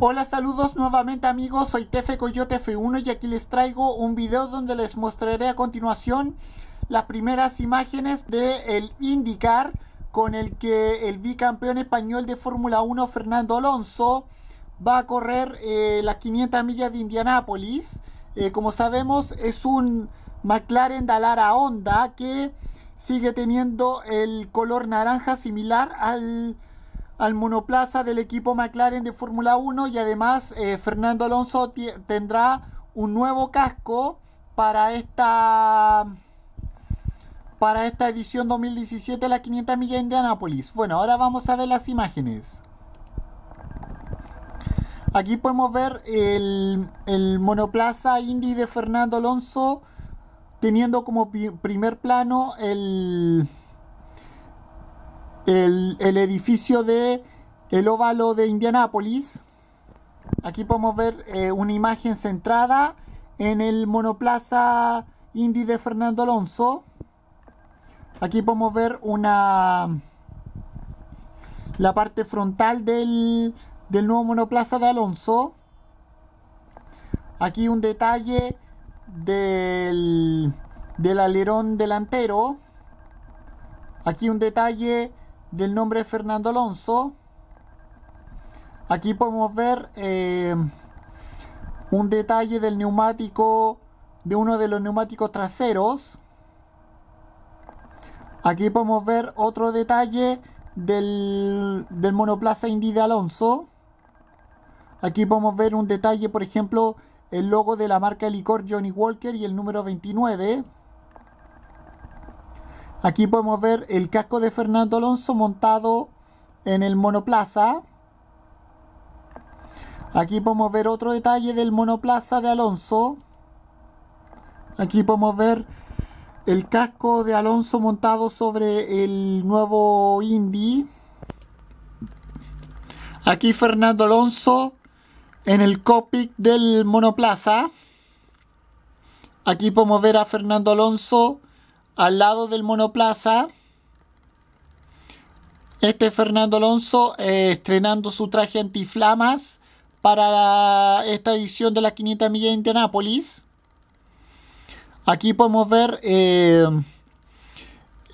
Hola, saludos nuevamente amigos, soy Tefe Coyote F1 y aquí les traigo un video donde les mostraré a continuación las primeras imágenes del IndyCar con el que el bicampeón español de Fórmula 1 Fernando Alonso va a correr eh, las 500 millas de Indianápolis. Eh, como sabemos es un McLaren Dalara Honda que sigue teniendo el color naranja similar al al monoplaza del equipo McLaren de Fórmula 1 y además eh, Fernando Alonso tendrá un nuevo casco para esta para esta edición 2017 de la 500 millas de Indianápolis. Bueno, ahora vamos a ver las imágenes. Aquí podemos ver el, el monoplaza Indy de Fernando Alonso teniendo como primer plano el, el, edificio de el óvalo de Indianápolis. Aquí podemos ver eh, una imagen centrada en el monoplaza Indy de Fernando Alonso. Aquí podemos ver una la parte frontal del, del nuevo monoplaza de Alonso. Aquí un detalle del, del alerón delantero. Aquí un detalle del nombre Fernando Alonso. Aquí podemos ver eh, un detalle del neumático, de uno de los neumáticos traseros. Aquí podemos ver otro detalle del, del monoplaza Indy de Alonso. Aquí podemos ver un detalle, por ejemplo, el logo de la marca de licor Johnny Walker y el número 29. Aquí podemos ver el casco de Fernando Alonso montado en el monoplaza. Aquí podemos ver otro detalle del monoplaza de Alonso. Aquí podemos ver el casco de Alonso montado sobre el nuevo Indy. Aquí Fernando Alonso en el Copic del monoplaza. Aquí podemos ver a Fernando Alonso al lado del monoplaza. Este Fernando Alonso eh, estrenando su traje antiflamas para esta edición de las 500 millas de Indianápolis. Aquí podemos ver eh,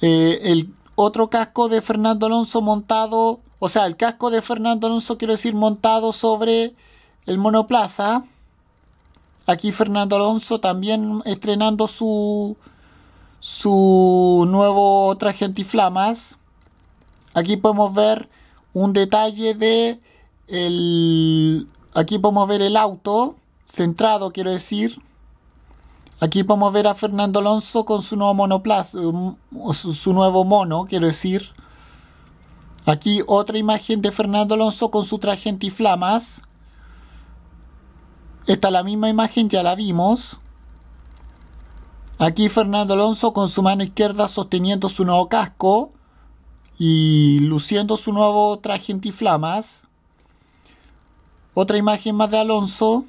eh, el otro casco de Fernando Alonso montado, o sea, el casco de Fernando Alonso quiero decir montado sobre el monoplaza. Aquí Fernando Alonso también estrenando su, su nuevo traje antiflamas. Aquí podemos ver un detalle de el... Aquí podemos ver el auto centrado, quiero decir. Aquí podemos ver a Fernando Alonso con su nuevo monoplaza, su, nuevo mono, quiero decir. Aquí otra imagen de Fernando Alonso con su traje antiflamas. Esta la misma imagen, ya la vimos. Aquí Fernando Alonso con su mano izquierda sosteniendo su nuevo casco y luciendo su nuevo traje antiflamas. Otra imagen más de Alonso.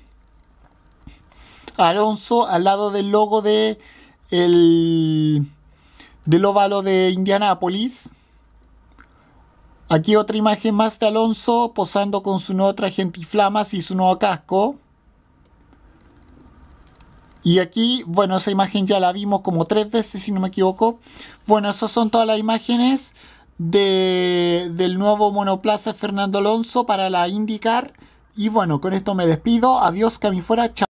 Alonso al lado del logo de el, del óvalo de Indianápolis. Aquí otra imagen más de Alonso posando con su nuevo traje antiflamas y su nuevo casco. Y aquí, bueno, esa imagen ya la vimos como tres veces, si no me equivoco. Bueno, esas son todas las imágenes de, del nuevo monoplaza Fernando Alonso para la indicar. Y bueno, con esto me despido. Adiós, que mí fuera. Chao.